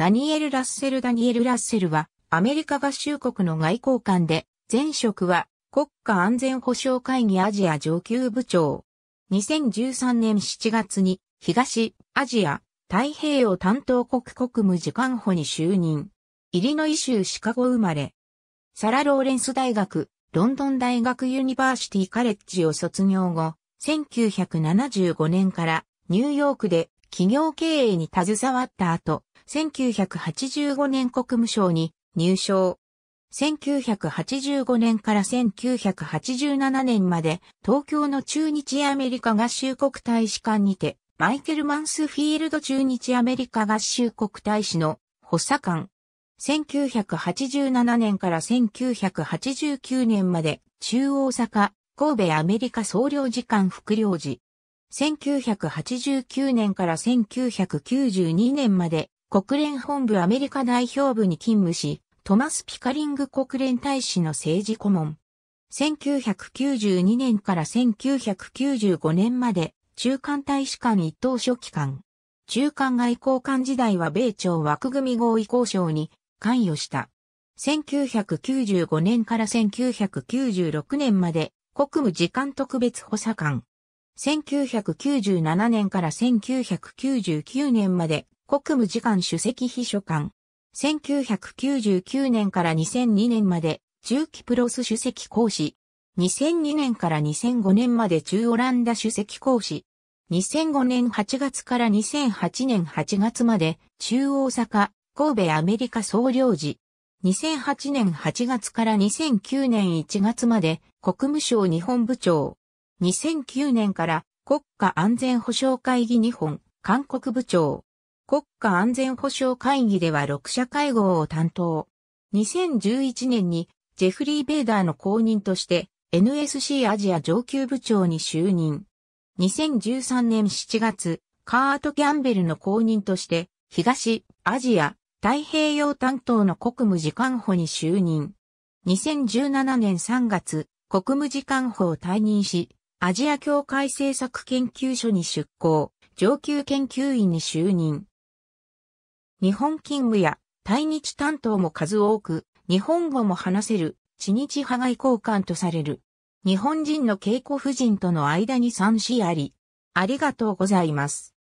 ダニエル・ラッセル・ダニエル・ラッセルは、アメリカ合衆国の外交官で、前職は、国家安全保障会議アジア上級部長。2013年7月に、東、アジア、太平洋担当国国務次官補に就任。イリノイ州シカゴ生まれ。サラ・ローレンス大学、ロンドン大学ユニバーシティカレッジを卒業後、1975年からニューヨークで企業経営に携わった後、1985年国務省に入省。1985年から1987年まで東京の中日アメリカ合衆国大使館にてマイケル・マンスフィールド中日アメリカ合衆国大使の補佐官。1987年から1989年まで中央坂神戸アメリカ総領事館副領事。1989年から1992年まで国連本部アメリカ代表部に勤務し、トマス・ピカリング国連大使の政治顧問。1992年から1995年まで中間大使館一等書記官。中間外交官時代は米朝枠組合意交渉に関与した。1995年から1996年まで国務次官特別補佐官。1997年から1999年まで国務次官主席秘書官。1999年から2002年まで中期プロス主席講師。2002年から2005年まで中オランダ主席講師。2005年8月から2008年8月まで中大阪、神戸アメリカ総領事。2008年8月から2009年1月まで国務省日本部長。2009年から国家安全保障会議日本、韓国部長。国家安全保障会議では6社会合を担当。2011年にジェフリー・ベーダーの後任として NSC アジア上級部長に就任。2013年7月、カート・キャンベルの後任として東アジア太平洋担当の国務次官補に就任。2017年3月、国務次官補を退任し、アジア協会政策研究所に出向、上級研究員に就任。日本勤務や対日担当も数多く、日本語も話せる、知日派外交官とされる。日本人の稽古夫人との間に3子あり。ありがとうございます。